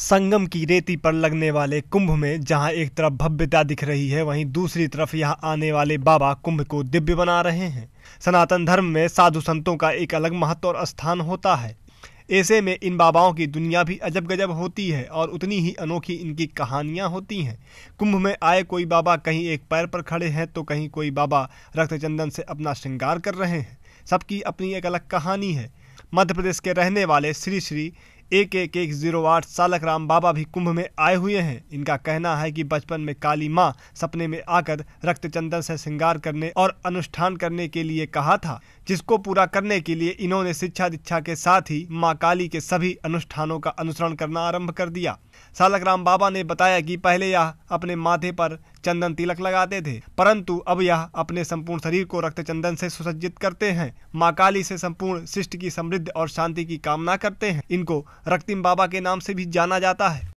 संगम की रेती पर लगने वाले कुंभ में जहां एक तरफ भव्यता दिख रही है वहीं दूसरी तरफ यहां आने वाले बाबा कुंभ को दिव्य बना रहे हैं सनातन धर्म में साधु संतों का एक अलग महत्व और स्थान होता है ऐसे में इन बाबाओं की दुनिया भी अजब गजब होती है और उतनी ही अनोखी इनकी कहानियां होती हैं कुंभ में आए कोई बाबा कहीं एक पैर पर खड़े हैं तो कहीं कोई बाबा रक्तचंदन से अपना श्रृंगार कर रहे हैं सबकी अपनी एक अलग कहानी है मध्य प्रदेश के रहने वाले श्री श्री एक एक एक जीरो आठ सालक राम बाबा भी कुंभ में आए हुए हैं इनका कहना है कि बचपन में काली माँ सपने में आकर रक्त चंदन से श्रृंगार करने और अनुष्ठान करने के लिए कहा था जिसको पूरा करने के लिए इन्होंने शिक्षा दीक्षा के साथ ही माँ काली के सभी अनुष्ठानों का अनुसरण करना आरंभ कर दिया सालक राम बाबा ने बताया कि पहले यह अपने माथे पर चंदन तिलक लगाते थे परंतु अब यह अपने संपूर्ण शरीर को रक्त चंदन से सुसज्जित करते हैं माँ काली से संपूर्ण शिष्ट की समृद्ध और शांति की कामना करते हैं इनको रक्तिम बाबा के नाम से भी जाना जाता है